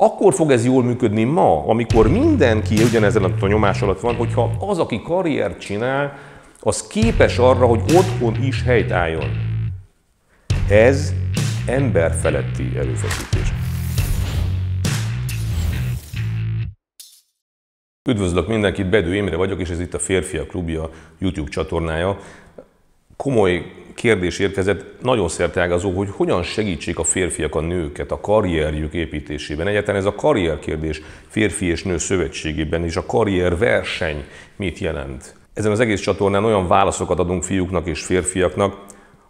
Akkor fog ez jól működni ma, amikor mindenki ugyanezen a nyomás alatt van, hogyha az, aki karriert csinál, az képes arra, hogy otthon is helyt álljon. Ez emberfeletti előfeszítés. Üdvözlök mindenkit, Bedő Imre vagyok, és ez itt a Férfiak Klubja YouTube csatornája. Komoly kérdés érkezett, nagyon szerteágazó, hogy hogyan segítsék a férfiak a nőket a karrierjük építésében. Egyáltalán ez a karrierkérdés férfi és nő szövetségében és a karrierverseny mit jelent? Ezen az egész csatornán olyan válaszokat adunk fiúknak és férfiaknak,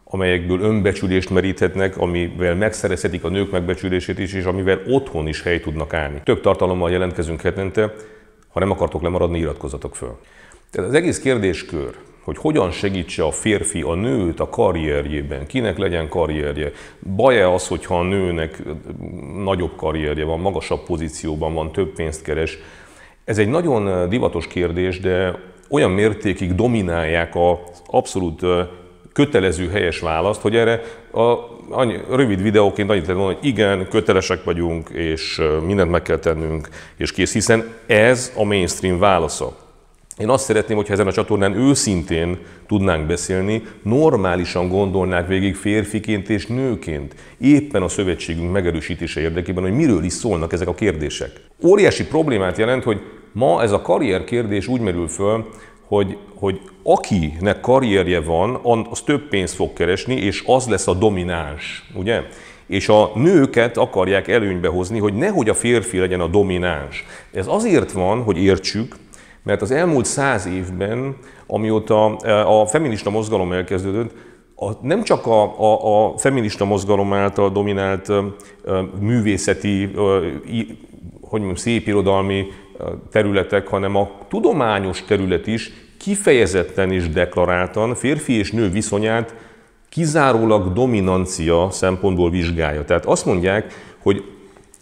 amelyekből önbecsülést meríthetnek, amivel megszerezhetik a nők megbecsülését is, és amivel otthon is hely tudnak állni. Több tartalommal jelentkezünk hetente, ha nem akartok lemaradni, iratkozzatok föl. Tehát az egész kérdéskör, hogy hogyan segítse a férfi a nőt a karrierjében, kinek legyen karrierje. Baj-e az, hogyha a nőnek nagyobb karrierje van, magasabb pozícióban van, több pénzt keres? Ez egy nagyon divatos kérdés, de olyan mértékig dominálják az abszolút kötelező helyes választ, hogy erre a annyi, rövid videóként annyit lehet hogy igen, kötelesek vagyunk, és mindent meg kell tennünk, és kész, hiszen ez a mainstream válasza. Én azt szeretném, hogyha ezen a csatornán őszintén tudnánk beszélni, normálisan gondolnák végig férfiként és nőként, éppen a szövetségünk megerősítése érdekében, hogy miről is szólnak ezek a kérdések. Óriási problémát jelent, hogy ma ez a karrier kérdés úgy merül föl, hogy, hogy akinek karrierje van, az több pénzt fog keresni, és az lesz a domináns, ugye? És a nőket akarják előnybe hozni, hogy nehogy a férfi legyen a domináns. Ez azért van, hogy értsük, mert az elmúlt száz évben, amióta e, a feminista mozgalom elkezdődött, a, nem csak a, a, a feminista mozgalom által dominált a, e, a e, művészeti, a, i, hogy mondjam, szépirodalmi területek, hanem a tudományos terület is kifejezetten és deklaráltan férfi és nő viszonyát kizárólag dominancia szempontból vizsgálja. Tehát azt mondják, hogy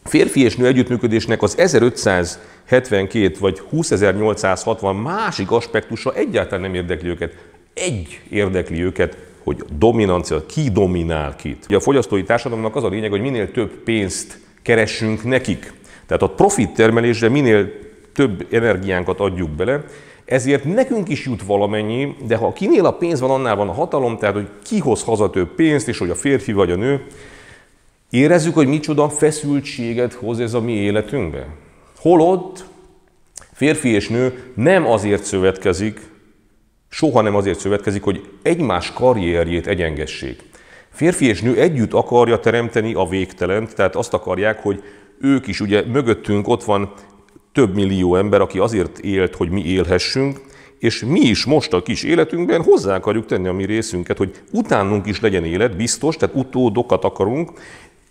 férfi és nő együttműködésnek az 1500 72 vagy 20.860 másik aspektusa egyáltalán nem érdekli őket. Egy érdekli őket, hogy dominancia, ki dominál kit. Ugye a fogyasztói társadalomnak az a lényeg, hogy minél több pénzt keresünk nekik. Tehát a profit termelésre minél több energiánkat adjuk bele, ezért nekünk is jut valamennyi, de ha kinél a pénz van, annál van a hatalom, tehát hogy kihoz haza több pénzt, és hogy a férfi vagy a nő, érezzük, hogy micsoda feszültséget hoz ez a mi életünkbe. Holott férfi és nő nem azért szövetkezik, soha nem azért szövetkezik, hogy egymás karrierjét egyengessék. Férfi és nő együtt akarja teremteni a végtelent, tehát azt akarják, hogy ők is, ugye mögöttünk ott van több millió ember, aki azért élt, hogy mi élhessünk, és mi is most a kis életünkben hozzá akarjuk tenni a mi részünket, hogy utánunk is legyen élet, biztos, tehát utódokat akarunk,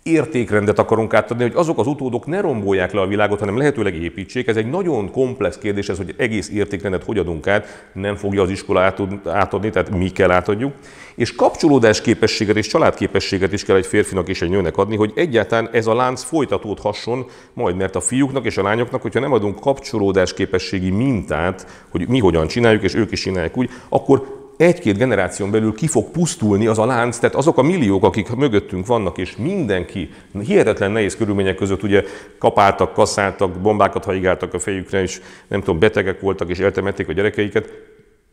értékrendet akarunk átadni, hogy azok az utódok ne rombolják le a világot, hanem lehetőleg építsék. Ez egy nagyon komplex kérdés, ez, hogy egész értékrendet hogy adunk át, nem fogja az iskola átadni, tehát mi kell átadjuk. És kapcsolódás képességet és családképességet is kell egy férfinak és egy nőnek adni, hogy egyáltalán ez a lánc folytatódhasson, majd mert a fiúknak és a lányoknak, hogyha nem adunk kapcsolódás képességi mintát, hogy mi hogyan csináljuk, és ők is csinálják úgy, akkor egy-két generáción belül ki fog pusztulni az a lánc, tehát azok a milliók, akik mögöttünk vannak, és mindenki hihetetlen nehéz körülmények között ugye kapáltak, kaszáltak, bombákat haigáltak a fejükre, és nem tudom, betegek voltak, és eltemették a gyerekeiket,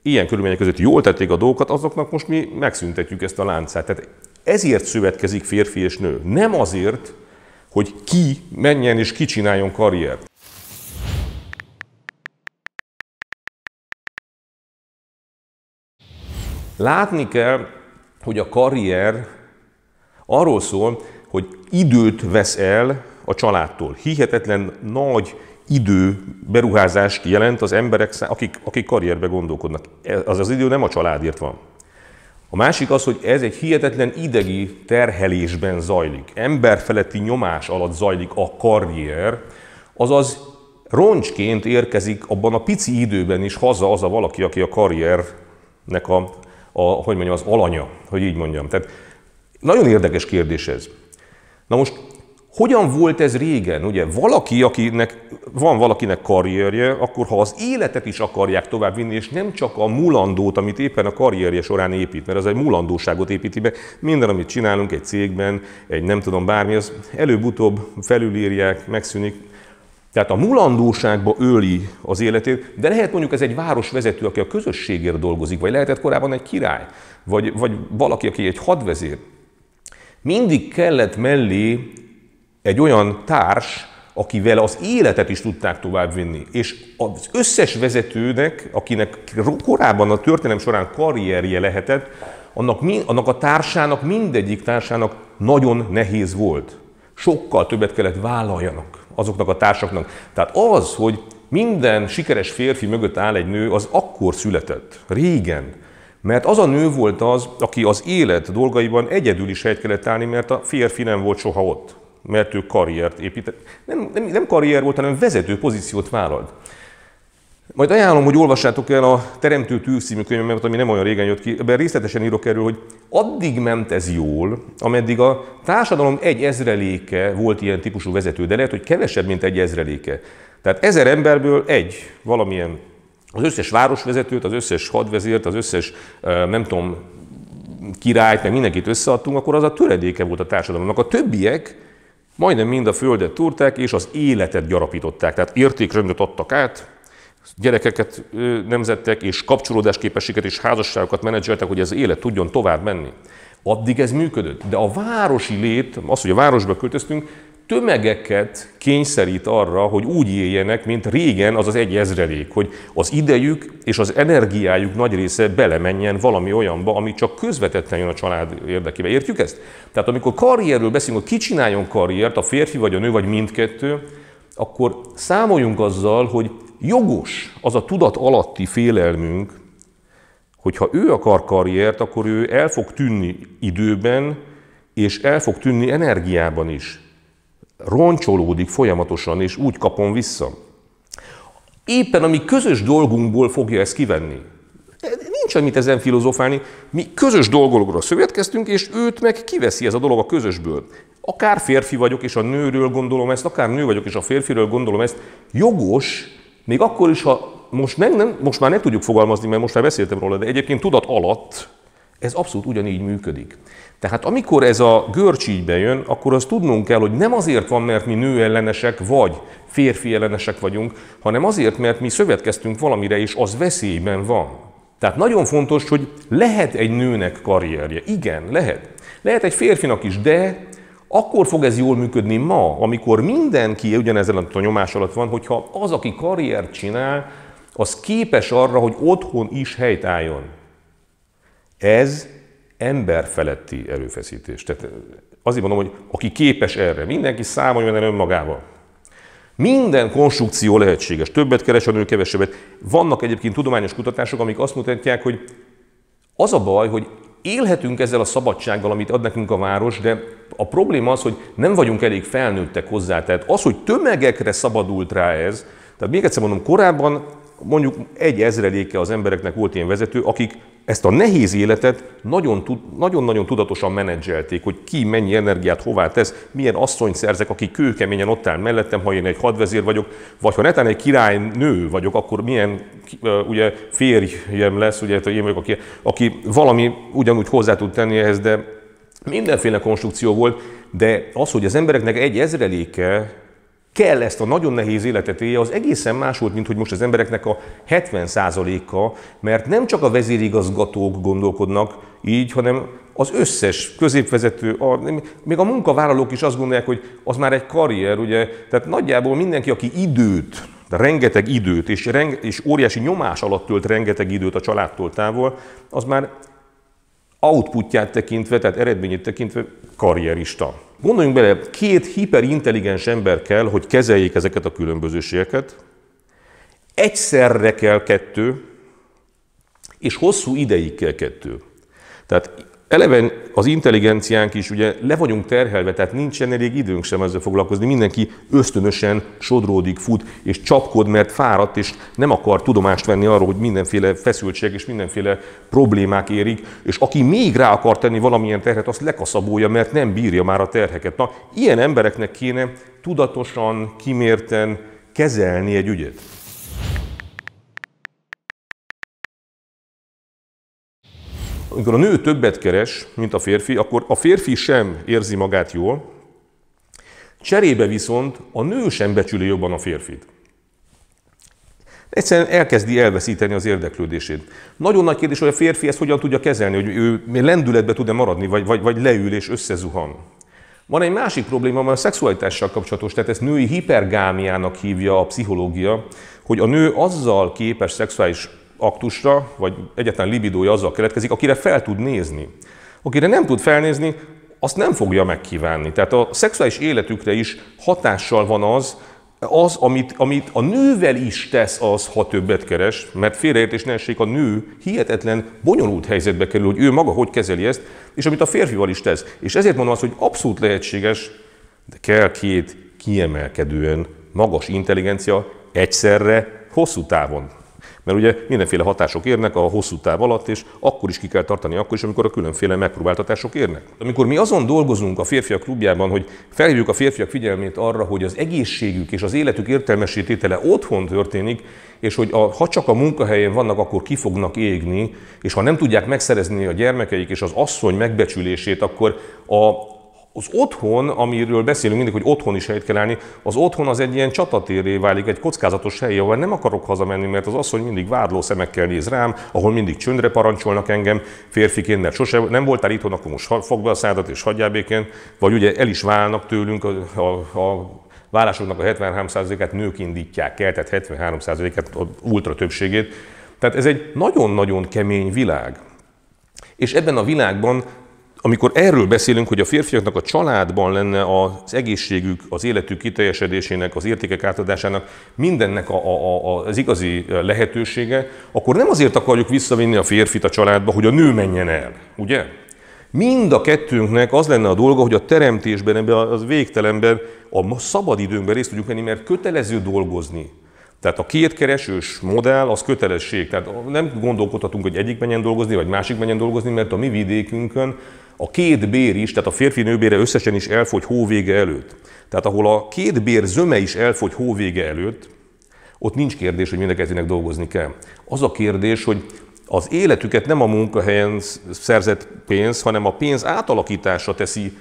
ilyen körülmények között jól tették a dolgokat, azoknak most mi megszüntetjük ezt a láncát. Tehát ezért szövetkezik férfi és nő. Nem azért, hogy ki menjen és ki csináljon karriert. Látni kell, hogy a karrier arról szól, hogy időt vesz el a családtól. Hihetetlen nagy idő beruházást jelent az emberek, akik, akik karrierbe gondolkodnak. Az az idő nem a családért van. A másik az, hogy ez egy hihetetlen idegi terhelésben zajlik. Emberfeletti nyomás alatt zajlik a karrier, azaz roncsként érkezik abban a pici időben is haza az a valaki, aki a karriernek a a, hogy mondjam, az alanya, hogy így mondjam. Tehát nagyon érdekes kérdés ez. Na most hogyan volt ez régen? Ugye valaki, akinek, van valakinek karrierje, akkor ha az életet is akarják továbbvinni, és nem csak a mulandót, amit éppen a karrierje során épít, mert az egy mulandóságot építi be, minden, amit csinálunk egy cégben, egy nem tudom bármi, az előbb-utóbb felülírják, megszűnik, tehát a mulandóságba öli az életét, de lehet mondjuk ez egy városvezető, aki a közösségért dolgozik, vagy lehetett korábban egy király, vagy, vagy valaki, aki egy hadvezér. Mindig kellett mellé egy olyan társ, akivel az életet is tudták továbbvinni. És az összes vezetőnek, akinek korábban a történelem során karrierje lehetett, annak, annak a társának, mindegyik társának nagyon nehéz volt. Sokkal többet kellett vállaljanak azoknak a társaknak. Tehát az, hogy minden sikeres férfi mögött áll egy nő, az akkor született, régen. Mert az a nő volt az, aki az élet dolgaiban egyedül is helyt kellett állni, mert a férfi nem volt soha ott. Mert ő karriert épített. Nem, nem, nem karrier volt, hanem vezető pozíciót vállalt. Majd ajánlom, hogy olvassátok el a Teremtő tűzszímű könyvemet, ami nem olyan régen jött ki, ebben részletesen írok erről, hogy addig ment ez jól, ameddig a társadalom egy ezreléke volt ilyen típusú vezető, de lehet, hogy kevesebb, mint egy ezreléke. Tehát ezer emberből egy valamilyen, az összes városvezetőt, az összes hadvezért, az összes, nem tudom, királyt, meg mindenkit összeadtunk, akkor az a töredéke volt a társadalomnak. A többiek majdnem mind a földet túrták, és az életet gyarapították. Tehát értékrendet adtak át, gyerekeket nemzettek, és kapcsolódásképességet és házasságokat menedzseltek, hogy az élet tudjon tovább menni. Addig ez működött. De a városi lét, az, hogy a városba költöztünk, tömegeket kényszerít arra, hogy úgy éljenek, mint régen az az egy ezrelék, hogy az idejük és az energiájuk nagy része belemenjen valami olyanba, ami csak közvetetten jön a család érdekébe. Értjük ezt? Tehát amikor karrierről beszélünk, hogy ki csináljon karriert, a férfi vagy a nő, vagy mindkettő, akkor számoljunk azzal, hogy Jogos az a tudat alatti félelmünk, hogyha ő akar karriert, akkor ő el fog tűnni időben, és el fog tűnni energiában is. Roncsolódik folyamatosan, és úgy kapom vissza. Éppen a mi közös dolgunkból fogja ezt kivenni. Nincs amit ezen filozofálni. Mi közös dolgokra szövetkeztünk, és őt meg kiveszi ez a dolog a közösből. Akár férfi vagyok, és a nőről gondolom ezt, akár nő vagyok, és a férfiről gondolom ezt. Jogos, még akkor is, ha most, nem, nem, most már nem tudjuk fogalmazni, mert most már beszéltem róla, de egyébként tudat alatt ez abszolút ugyanígy működik. Tehát amikor ez a görcs így bejön, akkor azt tudnunk kell, hogy nem azért van, mert mi nőellenesek vagy férfi ellenesek vagyunk, hanem azért, mert mi szövetkeztünk valamire, és az veszélyben van. Tehát nagyon fontos, hogy lehet egy nőnek karrierje. Igen, lehet. Lehet egy férfinak is, de akkor fog ez jól működni ma, amikor mindenki ugyanezzel a nyomás alatt van, hogyha az, aki karriert csinál, az képes arra, hogy otthon is helyt álljon. Ez emberfeletti erőfeszítés. Tehát azért mondom, hogy aki képes erre, mindenki számoljon el önmagával. Minden konstrukció lehetséges. Többet keres a nő, kevesebbet. Vannak egyébként tudományos kutatások, amik azt mutatják, hogy az a baj, hogy élhetünk ezzel a szabadsággal, amit ad nekünk a város, de a probléma az, hogy nem vagyunk elég felnőttek hozzá. Tehát az, hogy tömegekre szabadult rá ez, tehát még egyszer mondom, korábban mondjuk egy ezreléke az embereknek volt ilyen vezető, akik ezt a nehéz életet nagyon-nagyon tudatosan menedzselték, hogy ki mennyi energiát hová tesz, milyen asszony szerzek, aki kőkeményen ott áll mellettem, ha én egy hadvezér vagyok, vagy ha netán egy királynő vagyok, akkor milyen ugye, férjem lesz, ugye, hát, én vagyok, aki, aki valami ugyanúgy hozzá tud tenni ehhez, de mindenféle konstrukció volt, de az, hogy az embereknek egy ezreléke kell ezt a nagyon nehéz életet élje, az egészen más volt, mint hogy most az embereknek a 70%-a, mert nem csak a vezérigazgatók gondolkodnak így, hanem az összes középvezető, a, még a munkavállalók is azt gondolják, hogy az már egy karrier, ugye? Tehát nagyjából mindenki, aki időt, de rengeteg időt, és, renge, és óriási nyomás alatt tölt rengeteg időt a családtól távol, az már outputját tekintve, tehát eredményét tekintve karrierista. Gondoljunk bele, két hiperintelligens ember kell, hogy kezeljék ezeket a különbözőségeket. Egyszerre kell kettő, és hosszú ideig kell kettő. Tehát Eleven az intelligenciánk is ugye le vagyunk terhelve, tehát nincsen elég időnk sem ezzel foglalkozni. Mindenki ösztönösen sodródik, fut és csapkod, mert fáradt, és nem akar tudomást venni arról, hogy mindenféle feszültség és mindenféle problémák érik, és aki még rá akar tenni valamilyen terhet, azt lekaszabolja, mert nem bírja már a terheket. Na, ilyen embereknek kéne tudatosan, kimérten kezelni egy ügyet. amikor a nő többet keres, mint a férfi, akkor a férfi sem érzi magát jól, cserébe viszont a nő sem becsüli jobban a férfit. Egyszerűen elkezdi elveszíteni az érdeklődését. Nagyon nagy kérdés, hogy a férfi ezt hogyan tudja kezelni, hogy ő lendületbe tud-e maradni, vagy, vagy, vagy leül és összezuhan. Van egy másik probléma, amely a szexualitással kapcsolatos, tehát ezt női hipergámiának hívja a pszichológia, hogy a nő azzal képes szexuális aktusra, vagy egyetlen libidója azzal keletkezik, akire fel tud nézni. Akire nem tud felnézni, azt nem fogja megkívánni. Tehát a szexuális életükre is hatással van az, az, amit, amit a nővel is tesz az, ha többet keres, mert félreértés ne essék, a nő hihetetlen bonyolult helyzetbe kerül, hogy ő maga hogy kezeli ezt, és amit a férfival is tesz. És ezért mondom azt, hogy abszolút lehetséges, de kell két kiemelkedően magas intelligencia egyszerre, hosszú távon. Mert ugye mindenféle hatások érnek a hosszú táv alatt, és akkor is ki kell tartani, akkor is, amikor a különféle megpróbáltatások érnek. Amikor mi azon dolgozunk a férfiak klubjában, hogy felhívjuk a férfiak figyelmét arra, hogy az egészségük és az életük értelmesítétele otthon történik, és hogy a, ha csak a munkahelyen vannak, akkor ki fognak égni, és ha nem tudják megszerezni a gyermekeik és az asszony megbecsülését, akkor a, az otthon, amiről beszélünk mindig, hogy otthon is helyet kell állni, az otthon az egy ilyen csatatérré válik, egy kockázatos hely, ahol nem akarok hazamenni, mert az hogy mindig vádló szemekkel néz rám, ahol mindig csöndre parancsolnak engem férfiként, mert sose nem voltál itthon, akkor most fogd be a szádat és hagyjál békén, vagy ugye el is válnak tőlünk a, a, a vállásoknak a 73%-át nők indítják el, tehát 73%-át, ultra többségét. Tehát ez egy nagyon-nagyon kemény világ. És ebben a világban amikor erről beszélünk, hogy a férfiaknak a családban lenne az egészségük, az életük kiteljesedésének, az értékek átadásának mindennek a, a, a, az igazi lehetősége, akkor nem azért akarjuk visszavinni a férfit a családba, hogy a nő menjen el, ugye? Mind a kettőnknek az lenne a dolga, hogy a teremtésben, ebben az végtelenben, a szabad időnkben részt tudjuk venni, mert kötelező dolgozni. Tehát a kétkeresős modell az kötelesség. Tehát nem gondolkodhatunk, hogy egyik menjen dolgozni, vagy másik menjen dolgozni, mert a mi vidékünkön a két bér is, tehát a férfi nőbére összesen is elfogy hóvége előtt. Tehát ahol a két bér zöme is elfogy hóvége előtt, ott nincs kérdés, hogy mindenkezének dolgozni kell. Az a kérdés, hogy az életüket nem a munkahelyen szerzett pénz, hanem a pénz átalakítása teszi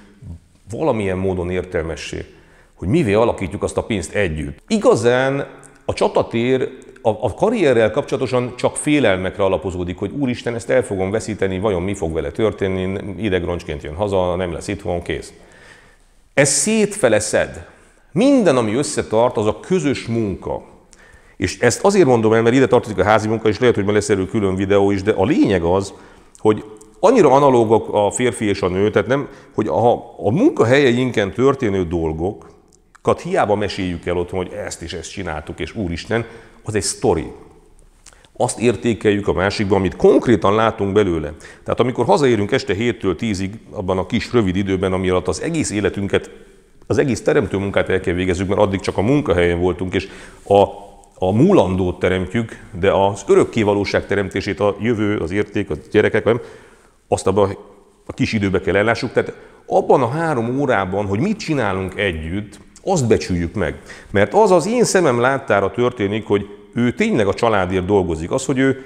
valamilyen módon értelmessé, hogy mivé alakítjuk azt a pénzt együtt. Igazán a csatatér a, a karrierrel kapcsolatosan csak félelmekre alapozódik, hogy úristen, ezt el fogom veszíteni, vajon mi fog vele történni, idegroncsként jön haza, nem lesz itthon, kész. Ez szétfele szed. Minden, ami összetart, az a közös munka. És ezt azért mondom el, mert ide tartozik a házi munka, és lehet, hogy lesz erről külön videó is, de a lényeg az, hogy annyira analógok a férfi és a nő, tehát nem, hogy a, a munkahelyeinken történő dolgokat hiába meséljük el otthon, hogy ezt és ezt csináltuk, és úristen, az egy sztori. Azt értékeljük a másikban, amit konkrétan látunk belőle. Tehát amikor hazaérünk este 7-től 10-ig, abban a kis rövid időben, ami alatt az egész életünket, az egész teremtő munkát el kell végezzük, mert addig csak a munkahelyen voltunk, és a a múlandót teremtjük, de az örökké valóság teremtését, a jövő, az érték, a gyerekek, nem, azt abban a kis időbe kell ellássuk. Tehát abban a három órában, hogy mit csinálunk együtt, azt becsüljük meg. Mert az az én szemem láttára történik, hogy ő tényleg a családért dolgozik. Az, hogy ő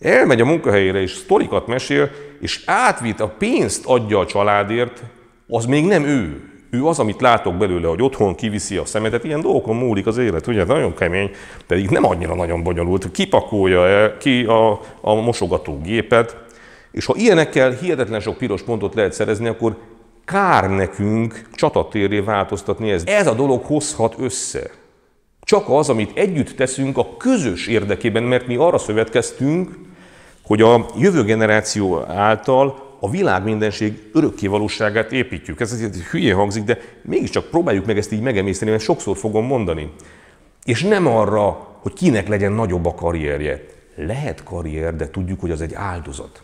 elmegy a munkahelyére és sztorikat mesél, és átvit a pénzt adja a családért, az még nem ő. Ő az, amit látok belőle, hogy otthon kiviszi a szemetet, ilyen dolgokon múlik az élet, ugye, nagyon kemény, pedig nem annyira nagyon bonyolult. Kipakolja -e ki a, a mosogatógépet, és ha ilyenekkel hihetetlen sok piros pontot lehet szerezni, akkor kár nekünk csatatérré változtatni ez. Ez a dolog hozhat össze. Csak az, amit együtt teszünk a közös érdekében, mert mi arra szövetkeztünk, hogy a jövő generáció által a világ mindenség örökké valóságát építjük. Ez egy hülye hangzik, de mégiscsak próbáljuk meg ezt így megemészteni, mert sokszor fogom mondani. És nem arra, hogy kinek legyen nagyobb a karrierje. Lehet karrier, de tudjuk, hogy az egy áldozat.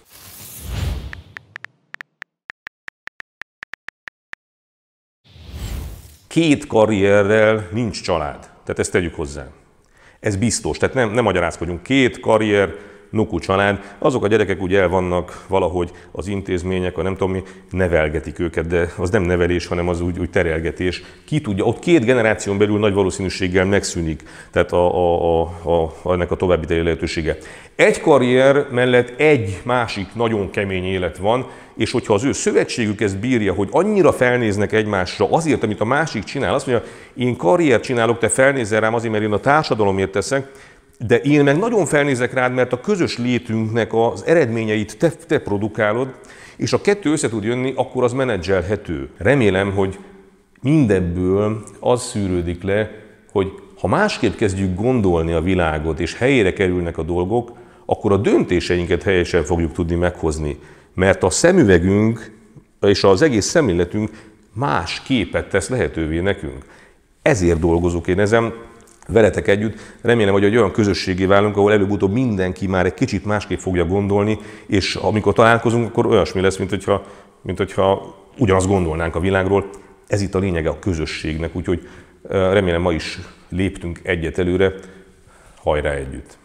Két karrierrel nincs család. Tehát ezt tegyük hozzá. Ez biztos, tehát nem, nem magyarázkodjunk. Két karrier Nuku család, azok a gyerekek úgy el vannak valahogy az intézmények, a nem tudom mi, nevelgetik őket, de az nem nevelés, hanem az úgy, úgy terelgetés. Ki tudja, ott két generáción belül nagy valószínűséggel megszűnik, tehát a, a, a, a, ennek a további lehetősége. Egy karrier mellett egy másik nagyon kemény élet van, és hogyha az ő szövetségük ezt bírja, hogy annyira felnéznek egymásra azért, amit a másik csinál, azt mondja, én karrier csinálok, te felnézel rám azért, mert én a társadalomért teszek, de én meg nagyon felnézek rád, mert a közös létünknek az eredményeit te, te produkálod, és a kettő össze tud jönni, akkor az menedzselhető. Remélem, hogy mindebből az szűrődik le, hogy ha másképp kezdjük gondolni a világot, és helyére kerülnek a dolgok, akkor a döntéseinket helyesen fogjuk tudni meghozni. Mert a szemüvegünk és az egész szemléletünk más képet tesz lehetővé nekünk. Ezért dolgozok én ezen, veletek együtt. Remélem, hogy egy olyan közösségé válunk, ahol előbb-utóbb mindenki már egy kicsit másképp fogja gondolni, és amikor találkozunk, akkor olyasmi lesz, mint hogyha, mint hogyha ugyanazt gondolnánk a világról. Ez itt a lényege a közösségnek, úgyhogy remélem ma is léptünk egyet előre, hajrá együtt!